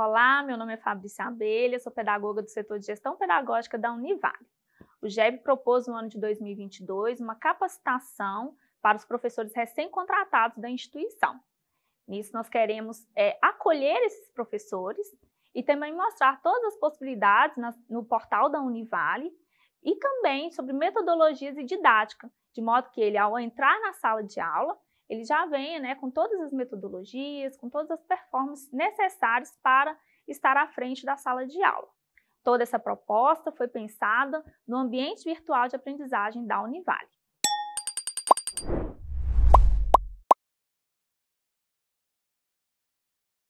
Olá, meu nome é Fabrícia Abelha, sou pedagoga do setor de gestão pedagógica da Univale. O GEB propôs no ano de 2022 uma capacitação para os professores recém-contratados da instituição. Nisso, nós queremos é, acolher esses professores e também mostrar todas as possibilidades na, no portal da Univale e também sobre metodologias e didática, de modo que ele, ao entrar na sala de aula, ele já vem né, com todas as metodologias, com todas as performances necessárias para estar à frente da sala de aula. Toda essa proposta foi pensada no ambiente virtual de aprendizagem da Univale.